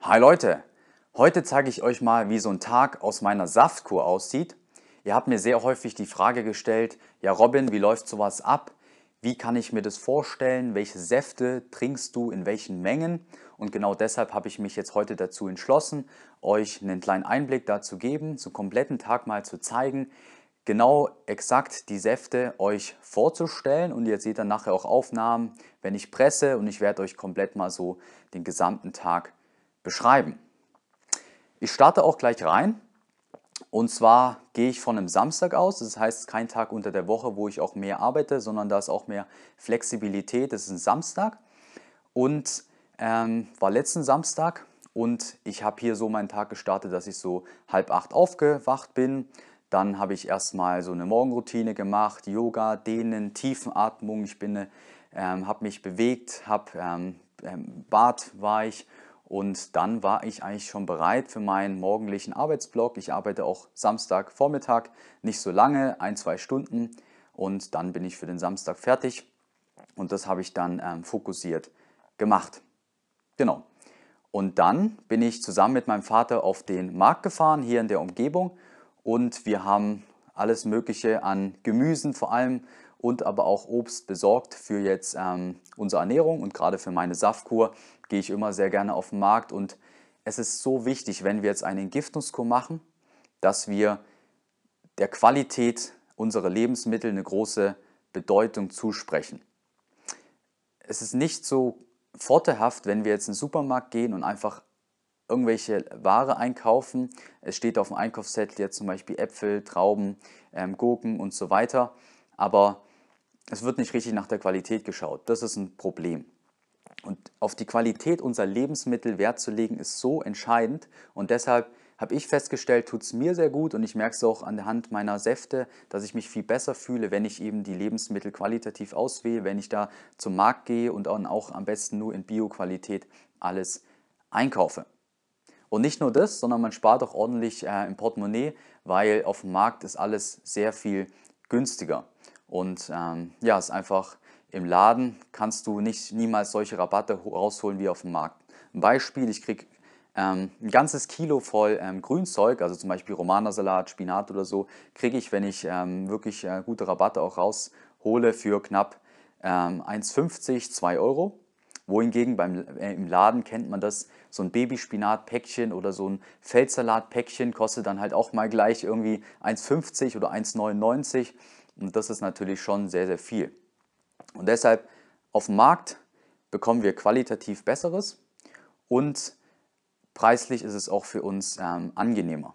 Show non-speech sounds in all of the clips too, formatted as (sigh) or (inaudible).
Hi Leute, heute zeige ich euch mal, wie so ein Tag aus meiner Saftkur aussieht. Ihr habt mir sehr häufig die Frage gestellt, ja Robin, wie läuft sowas ab? Wie kann ich mir das vorstellen? Welche Säfte trinkst du in welchen Mengen? Und genau deshalb habe ich mich jetzt heute dazu entschlossen, euch einen kleinen Einblick dazu geben, zum kompletten Tag mal zu zeigen, genau exakt die Säfte euch vorzustellen und ihr seht dann nachher auch Aufnahmen, wenn ich presse und ich werde euch komplett mal so den gesamten Tag beschreiben. Ich starte auch gleich rein. Und zwar gehe ich von einem Samstag aus. Das heißt, kein Tag unter der Woche, wo ich auch mehr arbeite, sondern da ist auch mehr Flexibilität. Das ist ein Samstag. Und ähm, war letzten Samstag. Und ich habe hier so meinen Tag gestartet, dass ich so halb acht aufgewacht bin. Dann habe ich erstmal so eine Morgenroutine gemacht, Yoga, Dehnen, Tiefenatmung. Ich bin, ähm, habe mich bewegt, habe ähm, ähm Bad war ich und dann war ich eigentlich schon bereit für meinen morgendlichen Arbeitsblock. Ich arbeite auch Samstagvormittag, nicht so lange, ein, zwei Stunden. Und dann bin ich für den Samstag fertig. Und das habe ich dann ähm, fokussiert gemacht. Genau. Und dann bin ich zusammen mit meinem Vater auf den Markt gefahren, hier in der Umgebung. Und wir haben alles Mögliche an Gemüsen vor allem und aber auch Obst besorgt für jetzt ähm, unsere Ernährung und gerade für meine Saftkur gehe ich immer sehr gerne auf den Markt und es ist so wichtig, wenn wir jetzt eine Entgiftungskur machen, dass wir der Qualität unserer Lebensmittel eine große Bedeutung zusprechen. Es ist nicht so vorteilhaft, wenn wir jetzt in den Supermarkt gehen und einfach irgendwelche Ware einkaufen. Es steht auf dem Einkaufszettel jetzt zum Beispiel Äpfel, Trauben, ähm, Gurken und so weiter. Aber es wird nicht richtig nach der Qualität geschaut. Das ist ein Problem. Und auf die Qualität unserer Lebensmittel Wert zu legen, ist so entscheidend. Und deshalb habe ich festgestellt, tut es mir sehr gut und ich merke es auch an der Hand meiner Säfte, dass ich mich viel besser fühle, wenn ich eben die Lebensmittel qualitativ auswähle, wenn ich da zum Markt gehe und auch am besten nur in Bioqualität alles einkaufe. Und nicht nur das, sondern man spart auch ordentlich äh, im Portemonnaie, weil auf dem Markt ist alles sehr viel günstiger. Und ähm, ja, es ist einfach im Laden kannst du nicht niemals solche Rabatte rausholen wie auf dem Markt. Ein Beispiel, ich kriege ähm, ein ganzes Kilo voll ähm, Grünzeug, also zum Beispiel Romanersalat, Spinat oder so, kriege ich, wenn ich ähm, wirklich äh, gute Rabatte auch raushole, für knapp 1,50, ähm, 2 Euro. Wohingegen beim, äh, im Laden kennt man das, so ein Babyspinatpäckchen oder so ein Feldsalatpäckchen kostet dann halt auch mal gleich irgendwie 1,50 oder 1,99 und das ist natürlich schon sehr, sehr viel. Und deshalb auf dem Markt bekommen wir qualitativ Besseres und preislich ist es auch für uns ähm, angenehmer.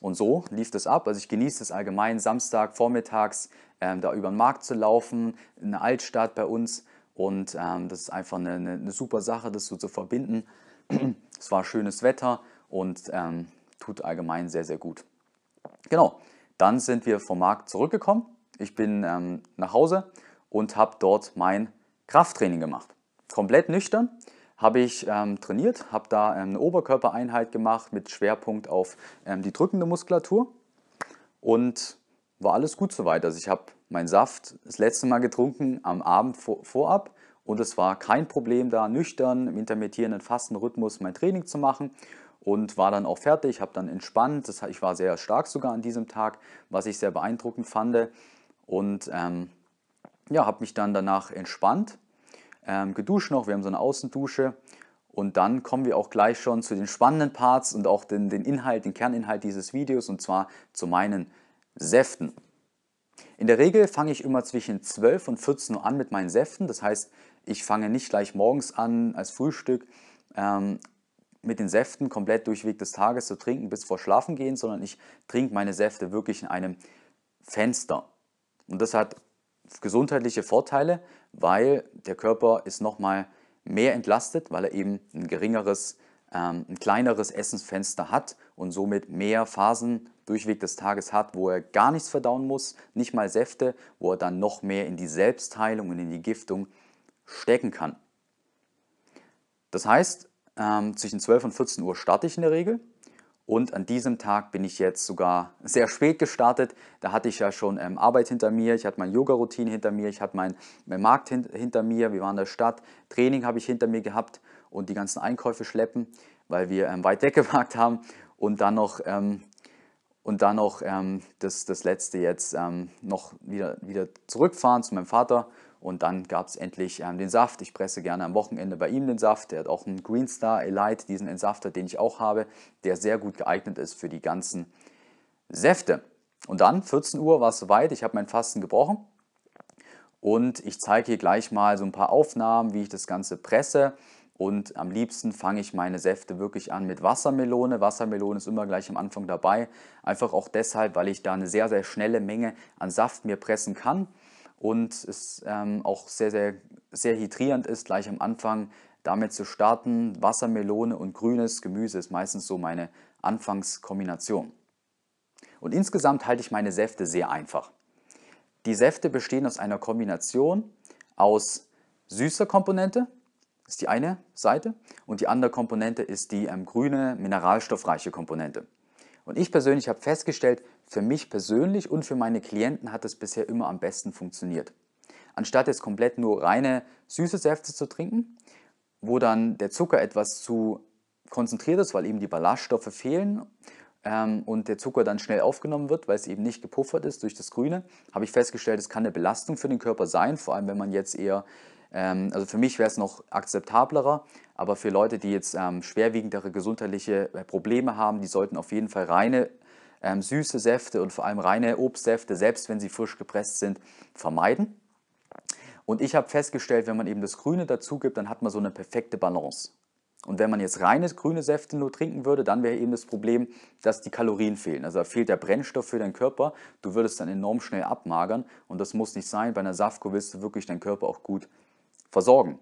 Und so lief das ab. Also ich genieße es allgemein, Samstag vormittags ähm, da über den Markt zu laufen, in der Altstadt bei uns. Und ähm, das ist einfach eine, eine, eine, super Sache, das so zu verbinden. (clears throat) es war schönes Wetter und ähm, tut allgemein sehr, sehr gut. Genau, dann sind wir vom Markt zurückgekommen. Ich bin ähm, nach Hause und habe dort mein Krafttraining gemacht. Komplett nüchtern habe ich ähm, trainiert, habe da ähm, eine Oberkörpereinheit gemacht mit Schwerpunkt auf ähm, die drückende Muskulatur und war alles gut soweit. Also ich habe meinen Saft das letzte Mal getrunken am Abend vor, vorab und es war kein Problem da nüchtern im intermittierenden Fastenrhythmus mein Training zu machen und war dann auch fertig, habe dann entspannt. Das, ich war sehr stark sogar an diesem Tag, was ich sehr beeindruckend fand. Und ähm, ja, habe mich dann danach entspannt, ähm, geduscht noch. Wir haben so eine Außendusche. Und dann kommen wir auch gleich schon zu den spannenden Parts und auch den, den Inhalt, den Kerninhalt dieses Videos und zwar zu meinen Säften. In der Regel fange ich immer zwischen 12 und 14 Uhr an mit meinen Säften. Das heißt, ich fange nicht gleich morgens an als Frühstück, ähm, mit den Säften komplett durchweg des Tages zu trinken bis vor Schlafen gehen, sondern ich trinke meine Säfte wirklich in einem Fenster. Und das hat gesundheitliche Vorteile, weil der Körper ist nochmal mehr entlastet, weil er eben ein geringeres, ähm, ein kleineres Essensfenster hat und somit mehr Phasen durchweg des Tages hat, wo er gar nichts verdauen muss, nicht mal Säfte, wo er dann noch mehr in die Selbstheilung und in die Giftung stecken kann. Das heißt, ähm, zwischen 12 und 14 Uhr starte ich in der Regel. Und an diesem Tag bin ich jetzt sogar sehr spät gestartet. Da hatte ich ja schon ähm, Arbeit hinter mir, ich hatte meine Yoga-Routine hinter mir, ich hatte meinen mein Markt hin, hinter mir, wir waren in der Stadt, Training habe ich hinter mir gehabt und die ganzen Einkäufe schleppen, weil wir ähm, weit weggewagt haben. Und dann noch, ähm, und dann noch ähm, das, das letzte jetzt ähm, noch wieder, wieder zurückfahren zu meinem Vater und dann gab es endlich ähm, den Saft. Ich presse gerne am Wochenende bei ihm den Saft. Der hat auch einen Green Star Elite, diesen Entsafter, den ich auch habe, der sehr gut geeignet ist für die ganzen Säfte. Und dann, 14 Uhr war es soweit, ich habe mein Fasten gebrochen. Und ich zeige hier gleich mal so ein paar Aufnahmen, wie ich das Ganze presse. Und am liebsten fange ich meine Säfte wirklich an mit Wassermelone. Wassermelone ist immer gleich am Anfang dabei. Einfach auch deshalb, weil ich da eine sehr, sehr schnelle Menge an Saft mir pressen kann und es ähm, auch sehr, sehr, sehr hydrierend ist, gleich am Anfang damit zu starten. Wassermelone und grünes Gemüse ist meistens so meine Anfangskombination. Und insgesamt halte ich meine Säfte sehr einfach. Die Säfte bestehen aus einer Kombination aus süßer Komponente, ist die eine Seite, und die andere Komponente ist die ähm, grüne, mineralstoffreiche Komponente. Und ich persönlich habe festgestellt, für mich persönlich und für meine Klienten hat es bisher immer am besten funktioniert. Anstatt jetzt komplett nur reine süße Säfte zu trinken, wo dann der Zucker etwas zu konzentriert ist, weil eben die Ballaststoffe fehlen ähm, und der Zucker dann schnell aufgenommen wird, weil es eben nicht gepuffert ist durch das Grüne, habe ich festgestellt, es kann eine Belastung für den Körper sein, vor allem wenn man jetzt eher, ähm, also für mich wäre es noch akzeptablerer, aber für Leute, die jetzt ähm, schwerwiegendere gesundheitliche äh, Probleme haben, die sollten auf jeden Fall reine ähm, süße Säfte und vor allem reine Obstsäfte, selbst wenn sie frisch gepresst sind, vermeiden. Und ich habe festgestellt, wenn man eben das Grüne dazu gibt, dann hat man so eine perfekte Balance. Und wenn man jetzt reines grüne Säfte nur trinken würde, dann wäre eben das Problem, dass die Kalorien fehlen. Also da fehlt der Brennstoff für deinen Körper. Du würdest dann enorm schnell abmagern und das muss nicht sein. Bei einer Safko willst du wirklich deinen Körper auch gut versorgen.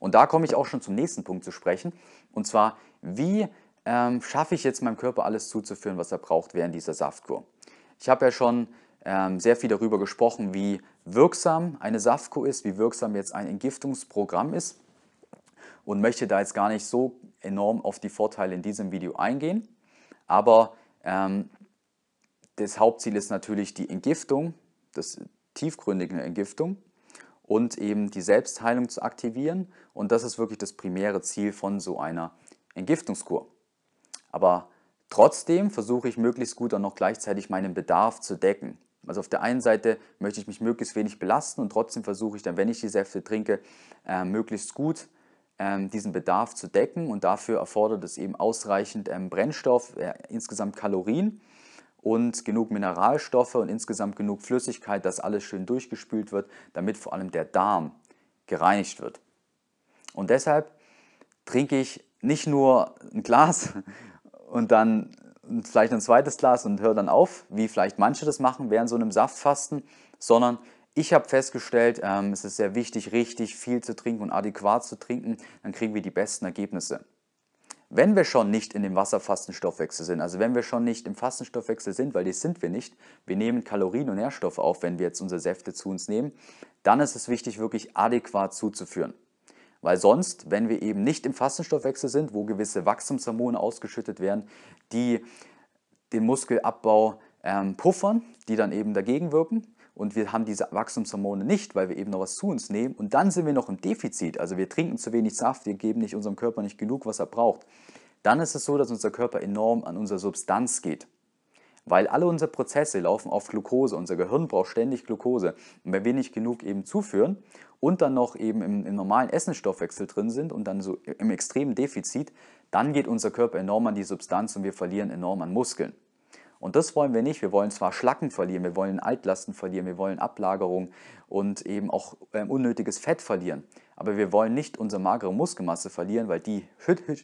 Und da komme ich auch schon zum nächsten Punkt zu sprechen. Und zwar, wie ähm, schaffe ich jetzt meinem Körper alles zuzuführen, was er braucht während dieser Saftkur? Ich habe ja schon ähm, sehr viel darüber gesprochen, wie wirksam eine Saftkur ist, wie wirksam jetzt ein Entgiftungsprogramm ist und möchte da jetzt gar nicht so enorm auf die Vorteile in diesem Video eingehen. Aber ähm, das Hauptziel ist natürlich die Entgiftung, das tiefgründige Entgiftung und eben die Selbstheilung zu aktivieren. Und das ist wirklich das primäre Ziel von so einer Entgiftungskur. Aber trotzdem versuche ich möglichst gut auch noch gleichzeitig meinen Bedarf zu decken. Also auf der einen Seite möchte ich mich möglichst wenig belasten und trotzdem versuche ich dann, wenn ich die Säfte trinke, äh, möglichst gut ähm, diesen Bedarf zu decken und dafür erfordert es eben ausreichend ähm, Brennstoff, äh, insgesamt Kalorien und genug Mineralstoffe und insgesamt genug Flüssigkeit, dass alles schön durchgespült wird, damit vor allem der Darm gereinigt wird. Und deshalb trinke ich nicht nur ein Glas und dann vielleicht ein zweites Glas und höre dann auf, wie vielleicht manche das machen während so einem Saftfasten, sondern ich habe festgestellt, ähm, es ist sehr wichtig, richtig viel zu trinken und adäquat zu trinken, dann kriegen wir die besten Ergebnisse. Wenn wir schon nicht in dem Wasserfastenstoffwechsel sind, also wenn wir schon nicht im Fastenstoffwechsel sind, weil das sind wir nicht, wir nehmen Kalorien und Nährstoffe auf, wenn wir jetzt unsere Säfte zu uns nehmen, dann ist es wichtig, wirklich adäquat zuzuführen. Weil sonst, wenn wir eben nicht im Fastenstoffwechsel sind, wo gewisse Wachstumshormone ausgeschüttet werden, die den Muskelabbau ähm, puffern, die dann eben dagegen wirken, und wir haben diese Wachstumshormone nicht, weil wir eben noch was zu uns nehmen und dann sind wir noch im Defizit, also wir trinken zu wenig Saft, wir geben nicht unserem Körper nicht genug, was er braucht, dann ist es so, dass unser Körper enorm an unsere Substanz geht weil alle unsere Prozesse laufen auf Glucose. Unser Gehirn braucht ständig Glucose. Und wenn wir nicht genug eben zuführen und dann noch eben im, im normalen Essensstoffwechsel drin sind und dann so im extremen Defizit, dann geht unser Körper enorm an die Substanz und wir verlieren enorm an Muskeln. Und das wollen wir nicht. Wir wollen zwar Schlacken verlieren, wir wollen Altlasten verlieren, wir wollen Ablagerung und eben auch ähm, unnötiges Fett verlieren. Aber wir wollen nicht unsere magere Muskelmasse verlieren, weil die,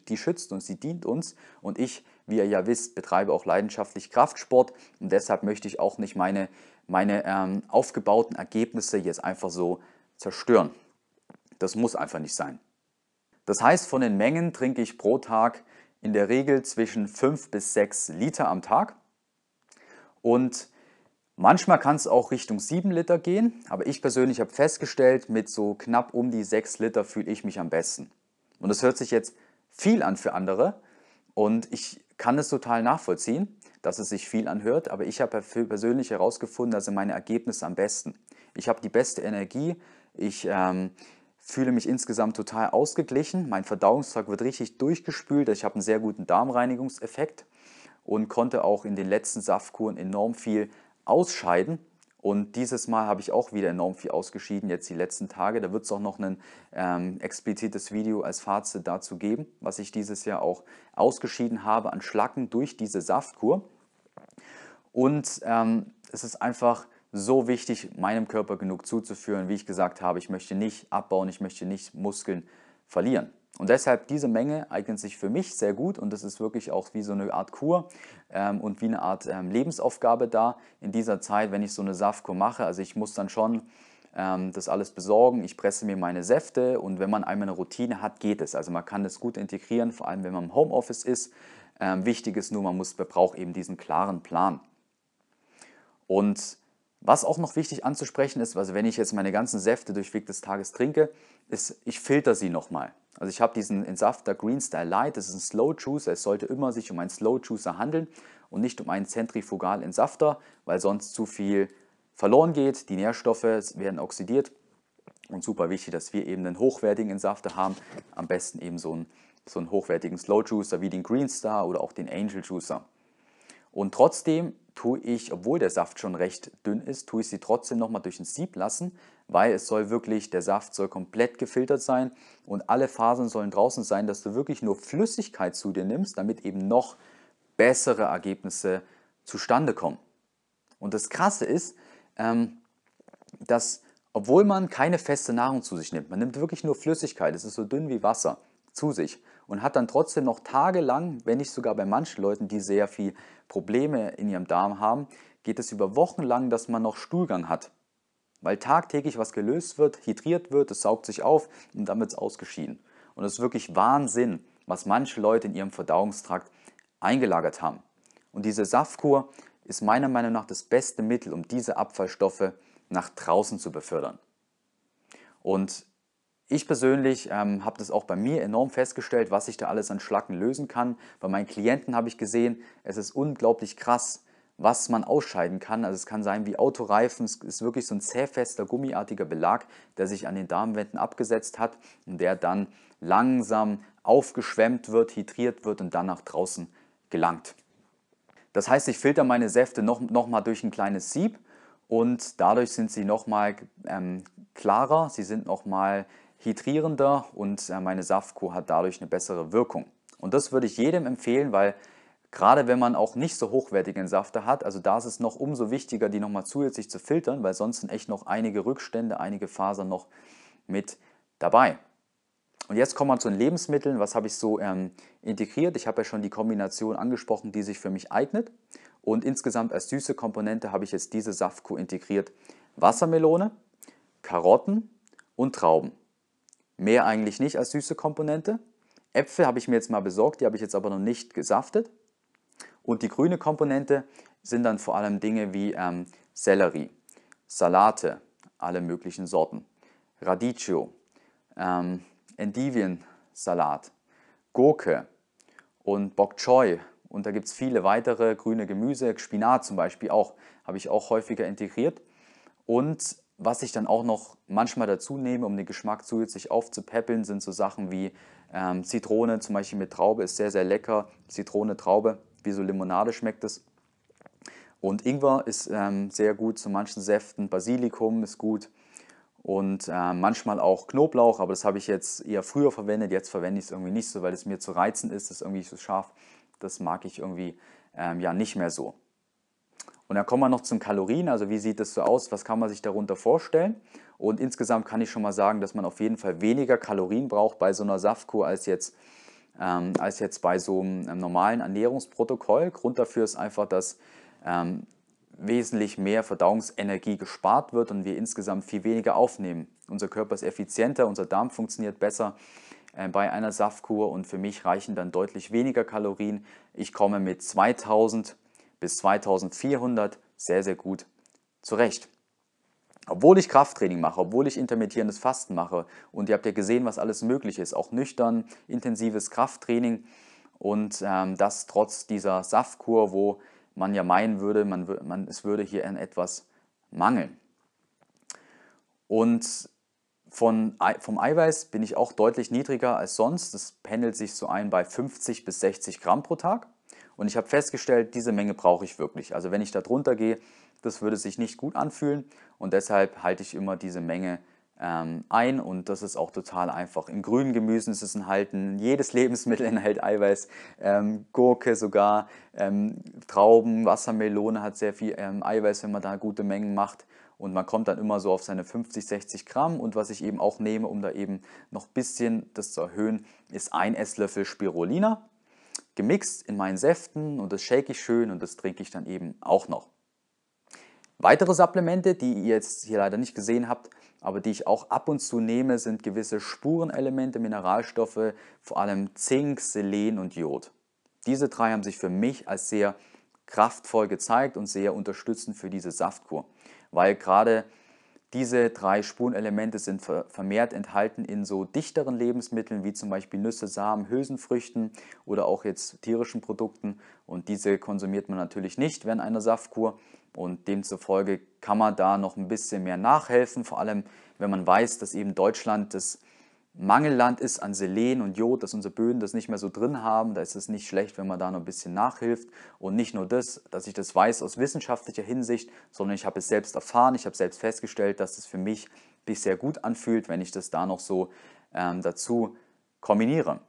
die schützt uns, die dient uns und ich wie ihr ja wisst, betreibe auch leidenschaftlich Kraftsport und deshalb möchte ich auch nicht meine, meine ähm, aufgebauten Ergebnisse jetzt einfach so zerstören. Das muss einfach nicht sein. Das heißt, von den Mengen trinke ich pro Tag in der Regel zwischen 5 bis 6 Liter am Tag. Und manchmal kann es auch Richtung 7 Liter gehen, aber ich persönlich habe festgestellt, mit so knapp um die 6 Liter fühle ich mich am besten. Und das hört sich jetzt viel an für andere. Und ich kann es total nachvollziehen, dass es sich viel anhört, aber ich habe persönlich herausgefunden, dass sind meine Ergebnisse am besten. Ich habe die beste Energie, ich ähm, fühle mich insgesamt total ausgeglichen, mein Verdauungstrakt wird richtig durchgespült, ich habe einen sehr guten Darmreinigungseffekt und konnte auch in den letzten Saftkuren enorm viel ausscheiden und dieses Mal habe ich auch wieder enorm viel ausgeschieden, jetzt die letzten Tage. Da wird es auch noch ein ähm, explizites Video als Fazit dazu geben, was ich dieses Jahr auch ausgeschieden habe an Schlacken durch diese Saftkur. Und ähm, es ist einfach so wichtig, meinem Körper genug zuzuführen. Wie ich gesagt habe, ich möchte nicht abbauen, ich möchte nicht Muskeln verlieren. Und deshalb diese Menge eignet sich für mich sehr gut und das ist wirklich auch wie so eine Art Kur, ähm, und wie eine Art ähm, Lebensaufgabe da in dieser Zeit, wenn ich so eine Safko mache. Also ich muss dann schon ähm, das alles besorgen. Ich presse mir meine Säfte und wenn man einmal eine Routine hat, geht es. Also man kann das gut integrieren, vor allem wenn man im Homeoffice ist. Ähm, wichtig ist nur, man muss, man braucht eben diesen klaren Plan. Und was auch noch wichtig anzusprechen ist, also wenn ich jetzt meine ganzen Säfte durch Weg des Tages trinke, ist, ich filter sie nochmal. Also ich habe diesen Entsafter Green Style Light, das ist ein Slow Juicer, es sollte immer sich um einen Slow Juicer handeln und nicht um einen zentrifugal Entsafter, weil sonst zu viel verloren geht, die Nährstoffe werden oxidiert und super wichtig, dass wir eben einen hochwertigen Entsafter haben, am besten eben so einen, so einen hochwertigen Slow Juicer wie den Green Star oder auch den Angel Juicer. Und trotzdem tue ich, obwohl der Saft schon recht dünn ist, tue ich sie trotzdem nochmal durch ein Sieb lassen, weil es soll wirklich, der Saft soll komplett gefiltert sein und alle Fasern sollen draußen sein, dass du wirklich nur Flüssigkeit zu dir nimmst, damit eben noch bessere Ergebnisse zustande kommen. Und das Krasse ist, ähm, dass obwohl man keine feste Nahrung zu sich nimmt, man nimmt wirklich nur Flüssigkeit, es ist so dünn wie Wasser zu sich, und hat dann trotzdem noch tagelang, wenn nicht sogar bei manchen Leuten, die sehr viel Probleme in ihrem Darm haben, geht es über Wochen lang, dass man noch Stuhlgang hat. Weil tagtäglich was gelöst wird, hydriert wird, es saugt sich auf und dann wird es ausgeschieden. Und es ist wirklich Wahnsinn, was manche Leute in ihrem Verdauungstrakt eingelagert haben. Und diese Saftkur ist meiner Meinung nach das beste Mittel, um diese Abfallstoffe nach draußen zu befördern. Und ich persönlich ähm, habe das auch bei mir enorm festgestellt, was ich da alles an Schlacken lösen kann. Bei meinen Klienten habe ich gesehen, es ist unglaublich krass, was man ausscheiden kann. Also es kann sein wie Autoreifen, es ist wirklich so ein zähfester, gummiartiger Belag, der sich an den Darmwänden abgesetzt hat und der dann langsam aufgeschwemmt wird, hydriert wird und dann nach draußen gelangt. Das heißt, ich filter meine Säfte nochmal noch durch ein kleines Sieb und dadurch sind sie nochmal ähm, klarer, sie sind nochmal mal hydrierender und äh, meine Saftkur hat dadurch eine bessere Wirkung. Und das würde ich jedem empfehlen, weil gerade wenn man auch nicht so hochwertigen Safte hat, also da ist es noch umso wichtiger, die nochmal zusätzlich zu filtern, weil sonst sind echt noch einige Rückstände, einige Fasern noch mit dabei. Und jetzt kommen wir zu den Lebensmitteln. Was habe ich so ähm, integriert? Ich habe ja schon die Kombination angesprochen, die sich für mich eignet. Und insgesamt als süße Komponente habe ich jetzt diese Saftkuh integriert. Wassermelone, Karotten und Trauben. Mehr eigentlich nicht als süße Komponente. Äpfel habe ich mir jetzt mal besorgt, die habe ich jetzt aber noch nicht gesaftet. Und die grüne Komponente sind dann vor allem Dinge wie ähm, Sellerie, Salate, alle möglichen Sorten, Radicchio, ähm, Endivien-Salat, Gurke und Bok Choy. Und da gibt es viele weitere grüne Gemüse, Spinat zum Beispiel auch, habe ich auch häufiger integriert. Und was ich dann auch noch manchmal dazu nehme, um den Geschmack zusätzlich aufzupäppeln, sind so Sachen wie ähm, Zitrone, zum Beispiel mit Traube, ist sehr, sehr lecker. Zitrone, Traube, wie so Limonade schmeckt es. Und Ingwer ist ähm, sehr gut zu manchen Säften, Basilikum ist gut und äh, manchmal auch Knoblauch, aber das habe ich jetzt eher früher verwendet, jetzt verwende ich es irgendwie nicht so, weil es mir zu reizen ist, Das ist irgendwie so scharf, das mag ich irgendwie ähm, ja nicht mehr so. Und dann kommen wir noch zum Kalorien, also wie sieht es so aus, was kann man sich darunter vorstellen? Und insgesamt kann ich schon mal sagen, dass man auf jeden Fall weniger Kalorien braucht bei so einer Saftkur als jetzt, ähm, als jetzt bei so einem, normalen Ernährungsprotokoll. Grund dafür ist einfach, dass ähm, wesentlich mehr Verdauungsenergie gespart wird und wir insgesamt viel weniger aufnehmen. Unser Körper ist effizienter, unser Darm funktioniert besser äh, bei einer Saftkur und für mich reichen dann deutlich weniger Kalorien. Ich komme mit 2000 Kalorien bis 2400 sehr, sehr gut zurecht. Obwohl ich Krafttraining mache, obwohl ich intermittierendes Fasten mache und ihr habt ja gesehen, was alles möglich ist, auch nüchtern, intensives Krafttraining und ähm, das trotz dieser Saftkur, wo man ja meinen würde, man, man, es würde hier an etwas mangeln. Und von, vom Eiweiß bin ich auch deutlich niedriger als sonst. Das pendelt sich so ein bei 50 bis 60 Gramm pro Tag. Und ich habe festgestellt, diese Menge brauche ich wirklich. Also wenn ich da drunter gehe, das würde sich nicht gut anfühlen und deshalb halte ich immer diese Menge ähm, ein und das ist auch total einfach. In grünen Gemüsen ist es enthalten, jedes (laughs) Lebensmittel enthält Eiweiß, ähm, Gurke sogar, ähm, Trauben, Wassermelone hat sehr viel ähm, Eiweiß, wenn man da gute Mengen macht und man kommt dann immer so auf seine 50, 60 Gramm und was ich eben auch nehme, um da eben noch ein bisschen das zu erhöhen, ist ein Esslöffel Spirulina gemixt in meinen Säften und das shake ich schön und das trinke ich dann eben auch noch. Weitere Supplemente, die ihr jetzt hier leider nicht gesehen habt, aber die ich auch ab und zu nehme, sind gewisse Spurenelemente, Mineralstoffe, vor allem Zink, Selen und Jod. Diese drei haben sich für mich als sehr kraftvoll gezeigt und sehr unterstützend für diese Saftkur, weil gerade diese drei Spurenelemente sind vermehrt enthalten in so dichteren Lebensmitteln wie zum Beispiel Nüsse, Samen, Hülsenfrüchten oder auch jetzt tierischen Produkten. Und diese konsumiert man natürlich nicht während einer Saftkur. Und demzufolge kann man da noch ein bisschen mehr nachhelfen, vor allem wenn man weiß, dass eben Deutschland das Mangelland ist an Selen und Jod, dass unsere Böden das nicht mehr so drin haben. Da ist es nicht schlecht, wenn man da noch ein bisschen nachhilft. Und nicht nur das, dass ich das weiß aus wissenschaftlicher Hinsicht, sondern ich habe es selbst erfahren, ich habe selbst festgestellt, dass es für mich sich sehr gut anfühlt, wenn ich das da noch so ähm, dazu kombiniere.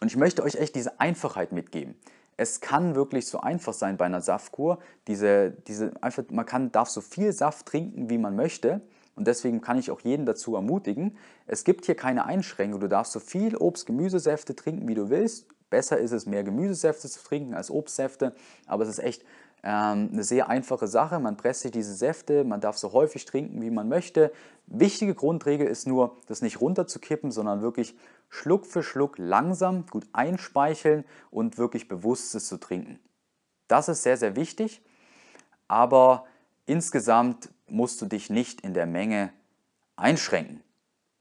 Und ich möchte euch echt diese Einfachheit mitgeben. Es kann wirklich so einfach sein bei einer Saftkur. Diese, diese einfach, man kann, darf so viel Saft trinken, wie man möchte. Und deswegen kann ich auch jeden dazu ermutigen, es gibt hier keine Einschränkung. Du darfst so viel Obst, Gemüsesäfte trinken, wie du willst. Besser ist es, mehr Gemüsesäfte zu trinken als Obstsäfte, aber es ist echt ähm, eine sehr einfache Sache. Man presst sich diese Säfte, man darf so häufig trinken, wie man möchte. Wichtige Grundregel ist nur, das nicht runterzukippen, sondern wirklich Schluck für Schluck langsam gut einspeicheln und wirklich bewusstes zu trinken. Das ist sehr, sehr wichtig. Aber insgesamt musst du dich nicht in der Menge einschränken.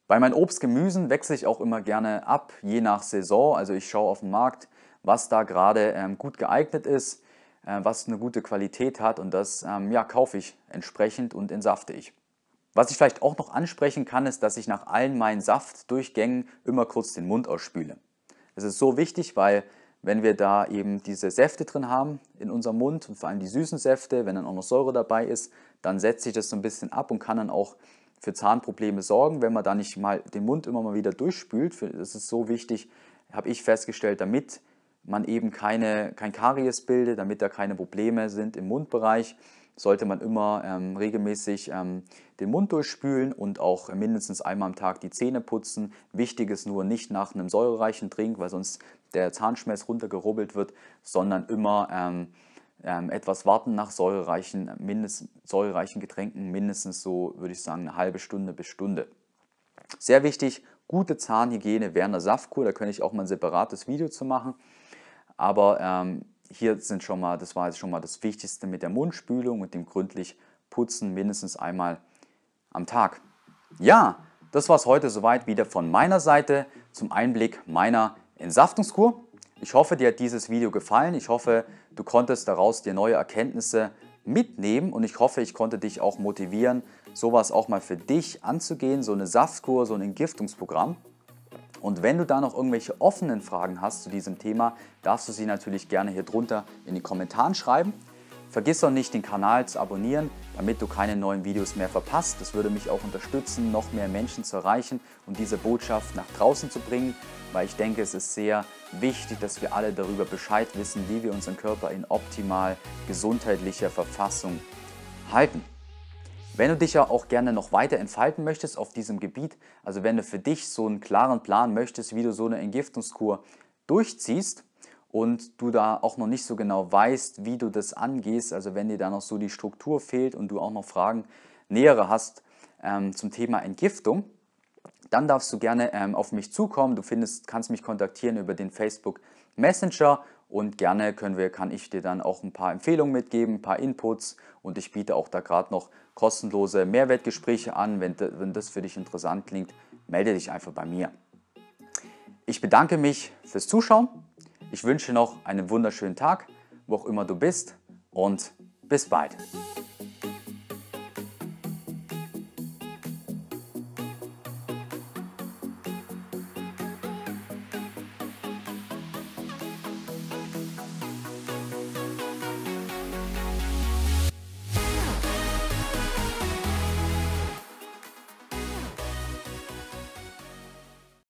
Bei meinen Obstgemüsen wechsle ich auch immer gerne ab, je nach Saison. Also ich schaue auf den Markt, was da gerade ähm, gut geeignet ist, äh, was eine gute Qualität hat und das ähm, ja, kaufe ich entsprechend und entsafte ich. Was ich vielleicht auch noch ansprechen kann, ist, dass ich nach allen meinen Saftdurchgängen immer kurz den Mund ausspüle. Das ist so wichtig, weil wenn wir da eben diese Säfte drin haben in unserem Mund und vor allem die süßen Säfte, wenn dann auch noch Säure dabei ist, dann setzt sich das so ein bisschen ab und kann dann auch für Zahnprobleme sorgen, wenn man da nicht mal den Mund immer mal wieder durchspült. Das ist so wichtig, habe ich festgestellt, damit man eben keine, kein Karies bildet, damit da keine Probleme sind im Mundbereich sollte man immer ähm, regelmäßig ähm, den Mund durchspülen und auch mindestens einmal am Tag die Zähne putzen. Wichtig ist nur nicht nach einem säurereichen Trink, weil sonst der Zahnschmelz runtergerubbelt wird, sondern immer ähm, ähm, etwas warten nach säurereichen, mindest, säurereichen Getränken, mindestens so, würde ich sagen, eine halbe Stunde bis Stunde. Sehr wichtig, gute Zahnhygiene während der Saftkur, da könnte ich auch mal ein separates Video zu machen. Aber ähm, hier sind schon mal, das war jetzt schon mal das Wichtigste mit der Mundspülung und dem gründlich Putzen mindestens einmal am Tag. Ja, das war es heute soweit wieder von meiner Seite zum Einblick meiner Entsaftungskur. Ich hoffe, dir hat dieses Video gefallen. Ich hoffe, du konntest daraus dir neue Erkenntnisse mitnehmen und ich hoffe, ich konnte dich auch motivieren, sowas auch mal für dich anzugehen, so eine Saftkur, so ein Entgiftungsprogramm. Und wenn du da noch irgendwelche offenen Fragen hast zu diesem Thema, darfst du sie natürlich gerne hier drunter in die Kommentaren schreiben. Vergiss auch nicht, den Kanal zu abonnieren, damit du keine neuen Videos mehr verpasst. Das würde mich auch unterstützen, noch mehr Menschen zu erreichen und diese Botschaft nach draußen zu bringen, weil ich denke, es ist sehr wichtig, dass wir alle darüber Bescheid wissen, wie wir unseren Körper in optimal gesundheitlicher Verfassung halten. Wenn du dich ja auch gerne noch weiter entfalten möchtest auf diesem Gebiet, also wenn du für dich so einen klaren Plan möchtest, wie du so eine Entgiftungskur durchziehst und du da auch noch nicht so genau weißt, wie du das angehst, also wenn dir da noch so die Struktur fehlt und du auch noch Fragen nähere hast ähm, zum Thema Entgiftung, dann darfst du gerne ähm, auf mich zukommen. Du findest, kannst mich kontaktieren über den Facebook Messenger und gerne können wir, kann ich dir dann auch ein paar Empfehlungen mitgeben, ein paar Inputs. Und ich biete auch da gerade noch kostenlose Mehrwertgespräche an. Wenn, wenn das für dich interessant klingt, melde dich einfach bei mir. Ich bedanke mich fürs Zuschauen. Ich wünsche noch einen wunderschönen Tag, wo auch immer du bist. Und bis bald.